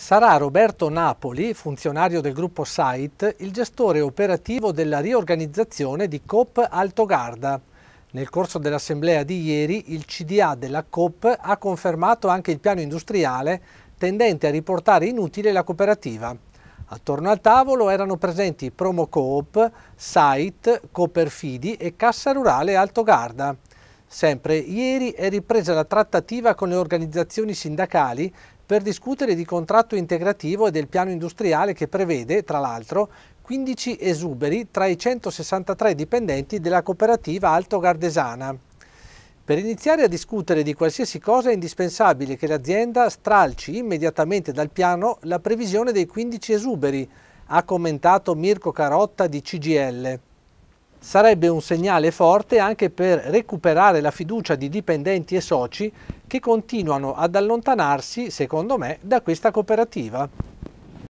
Sarà Roberto Napoli, funzionario del gruppo SAIT, il gestore operativo della riorganizzazione di COP Alto Garda. Nel corso dell'assemblea di ieri il CDA della COP ha confermato anche il piano industriale tendente a riportare inutile la cooperativa. Attorno al tavolo erano presenti Promocoop, SITE, Coperfidi e Cassa Rurale Alto Garda. Sempre ieri è ripresa la trattativa con le organizzazioni sindacali per discutere di contratto integrativo e del piano industriale che prevede, tra l'altro, 15 esuberi tra i 163 dipendenti della cooperativa Alto Gardesana. Per iniziare a discutere di qualsiasi cosa è indispensabile che l'azienda stralci immediatamente dal piano la previsione dei 15 esuberi, ha commentato Mirko Carotta di CGL sarebbe un segnale forte anche per recuperare la fiducia di dipendenti e soci che continuano ad allontanarsi, secondo me, da questa cooperativa.